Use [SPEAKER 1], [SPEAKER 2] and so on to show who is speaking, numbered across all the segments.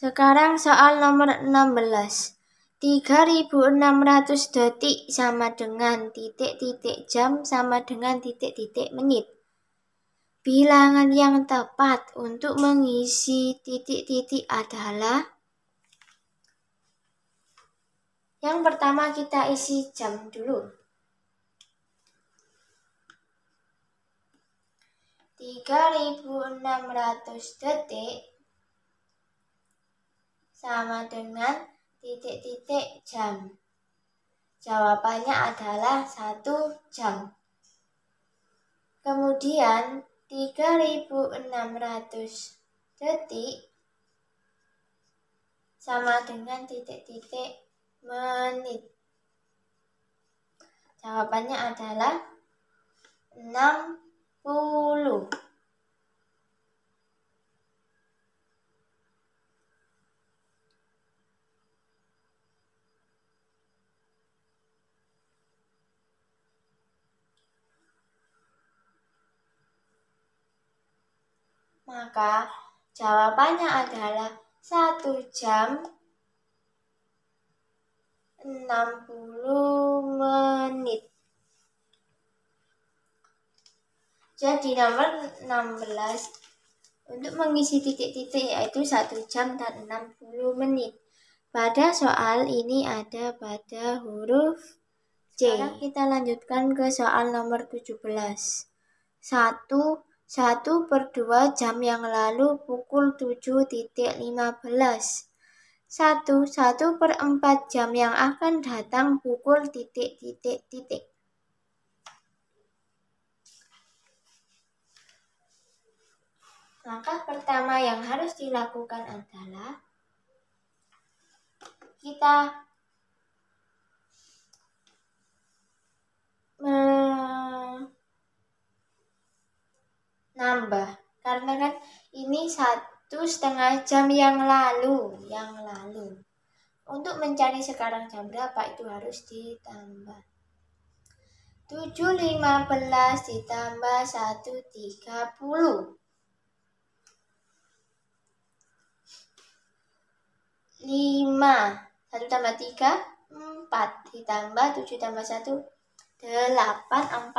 [SPEAKER 1] Sekarang soal nomor 16. 3600 detik sama dengan titik-titik jam sama dengan titik-titik menit. Bilangan yang tepat untuk mengisi titik-titik adalah Yang pertama kita isi jam dulu. 3600 detik sama dengan titik-titik jam? Jawabannya adalah satu jam. Kemudian 3600 detik sama dengan titik-titik menit. Jawabannya adalah 60. Maka jawabannya adalah 1 jam 60 menit. Jadi nomor 16 untuk mengisi titik-titik yaitu 1 jam dan 60 menit. Pada soal ini ada pada huruf C. Sekarang kita lanjutkan ke soal nomor 17. 1 1 per 2 jam yang lalu pukul 7.15. 1. 1 per 4 jam yang akan datang pukul titik titik titik. Langkah pertama yang harus dilakukan adalah kita menambah karena kan ini satu setengah jam yang lalu yang lalu untuk mencari sekarang jam berapa itu harus ditambah 7.15 ditambah 1.30 5 1 tambah 3 4 ditambah 7 tambah 1 8 45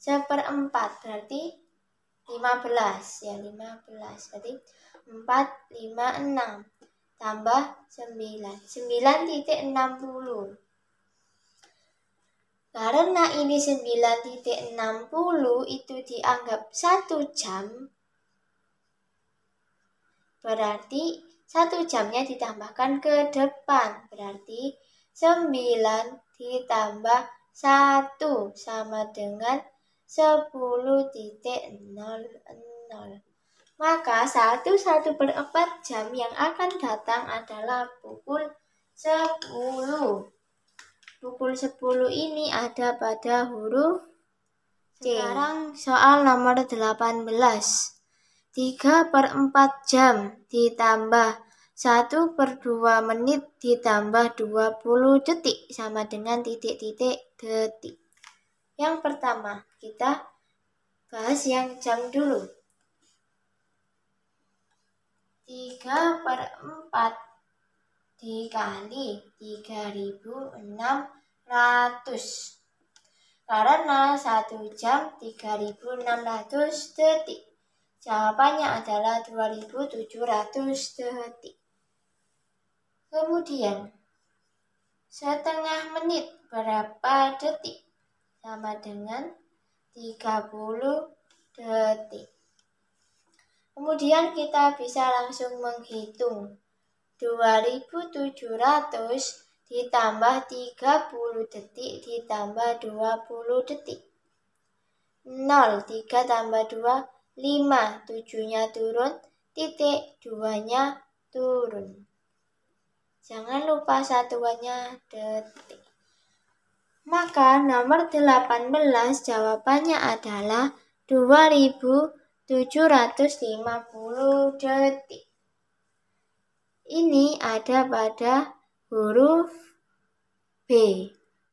[SPEAKER 1] seperempat berarti 15 ya 15 berarti 4 5 6 tambah 9 9.60 karena ini 9.60 itu dianggap satu jam berarti satu jamnya ditambahkan ke depan berarti 9 ditambah 1 sama dengan 10.00. Maka satu-satu per 4 jam yang akan datang adalah pukul 10. Pukul 10 ini ada pada huruf C. Sekarang soal nomor 18. 3 per 4 jam ditambah 1 per 2 menit ditambah 20 detik sama dengan titik-titik detik. Yang pertama, kita bahas yang jam dulu. 3 per 4 dikali 3600 karena 1 jam 3600 detik. Jawabannya adalah 2700 detik. Kemudian, setengah menit berapa detik? Sama dengan 30 detik. Kemudian kita bisa langsung menghitung 2700 ditambah 30 detik ditambah 20 detik. 0, 3 tambah 2, 5, 7-nya turun, titik 2-nya turun. Jangan lupa satuannya detik. Maka nomor 18 jawabannya adalah 2750 detik. Ini ada pada huruf B.